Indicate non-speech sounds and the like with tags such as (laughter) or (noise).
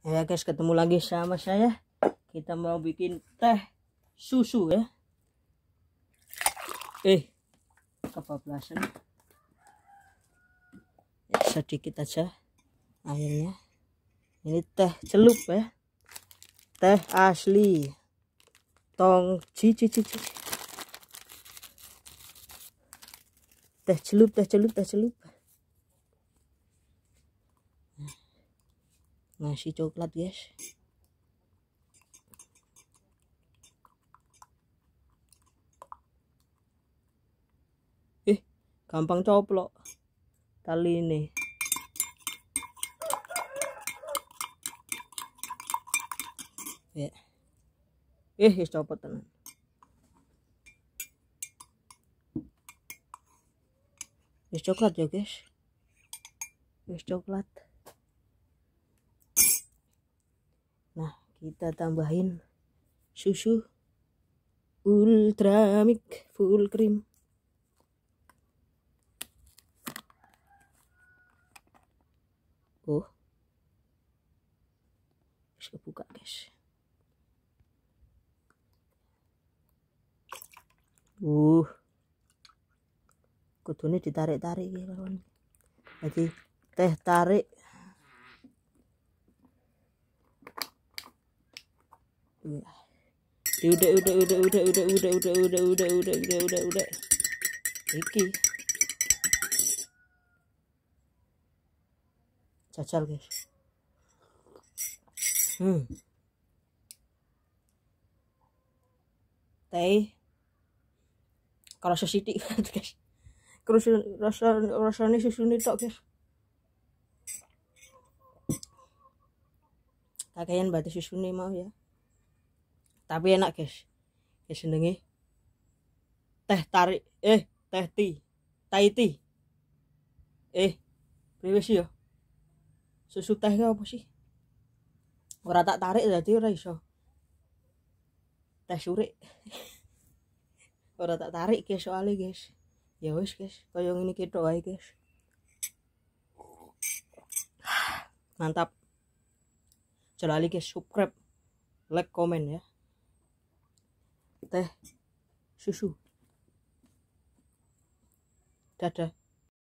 ya guys ketemu lagi sama saya kita mau bikin teh susu ya eh kebablasan ya, sedikit aja airnya ini teh celup ya teh asli tong cici cici teh celup teh celup teh celup ngasih coklat guys eh gampang coplok kali ini ya eh wis copot tenan Es coklat ya guys es coklat kita tambahin susu ultramik full cream oh harus kebuka guys uh kudunya ditarik-tarik ya kawan jadi teh tarik udah udah udah udah udah udah udah udah udah udah udah udah udah udah iki cacal guys hmm teh kalau udah guys terus rasa rasanya susu udah tok guys udah batu susu udah mau ya tapi enak guys guys senengi teh tarik eh teh ti tai ti eh bebas ya susu teh apa sih Orang tak tarik jadi orang iso teh surik (laughs) orang tak tarik guys soalnya guys ya wis guys kaya ini kita tok guys mantap jelali guys subscribe like komen ya teh susu dadah